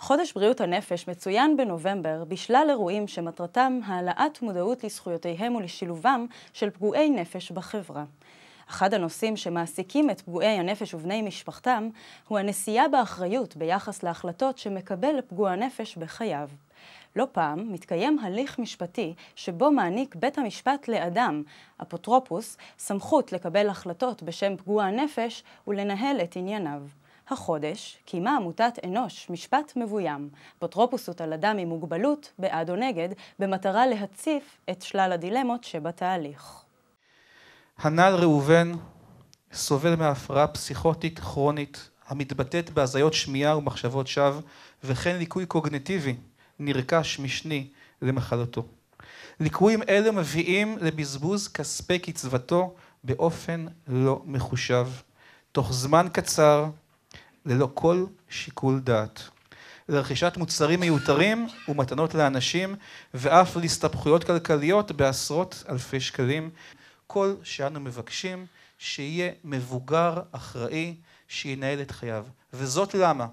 חודש בריאות הנפש מצוין בנובמבר בשלל אירועים שמטרתם העלאת מודעות לזכויותיהם ולשילובם של פגועי נפש בחברה. אחד הנושאים שמעסיקים את פגועי הנפש ובני משפחתם הוא הנשיאה באחריות ביחס להחלטות שמקבל פגוע הנפש בחייו. לא פעם מתקיים הליך משפטי שבו מעניק בית המשפט לאדם, אפוטרופוס, סמכות לקבל החלטות בשם פגוע הנפש ולנהל את ענייניו. החודש קיימה עמותת אנוש משפט מבוים, אפוטרופסות על אדם עם מוגבלות, בעד או נגד, במטרה להציף את שלל הדילמות שבתהליך. הנ"ל ראובן סובל מהפרעה פסיכוטית כרונית המתבטאת בהזיות שמיעה ומחשבות שווא, וכן ליקוי קוגנטיבי נרכש משני למחלתו. ליקויים אלה מביאים לבזבוז כספי קצבתו באופן לא מחושב. תוך זמן קצר ללא כל שיקול דעת. לרכישת מוצרים מיותרים ומתנות לאנשים, ואף להסתבכויות כלכליות בעשרות אלפי שקלים. כל שאנו מבקשים שיהיה מבוגר אחראי שינהל את חייו. וזאת למה?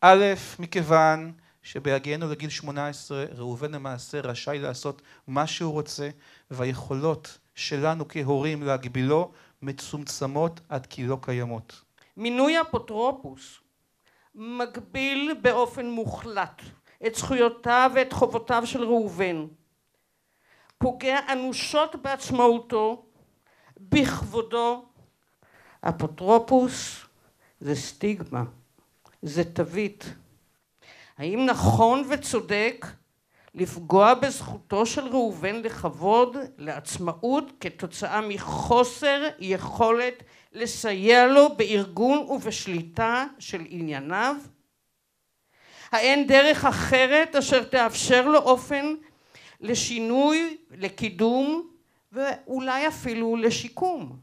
א', מכיוון שבהגיענו לגיל 18 ראובן למעשה רשאי לעשות מה שהוא רוצה והיכולות שלנו כהורים להגבילו מצומצמות עד כי לא קיימות. מינוי אפוטרופוס מגביל באופן מוחלט את זכויותיו ואת חובותיו של ראובן, פוגע אנושות בעצמאותו, בכבודו. אפוטרופוס זה סטיגמה, זה תווית. האם נכון וצודק לפגוע בזכותו של ראובן לכבוד, לעצמאות, כתוצאה מחוסר יכולת לסייע לו בארגון ובשליטה של ענייניו? האין דרך אחרת אשר תאפשר לו אופן לשינוי, לקידום ואולי אפילו לשיקום?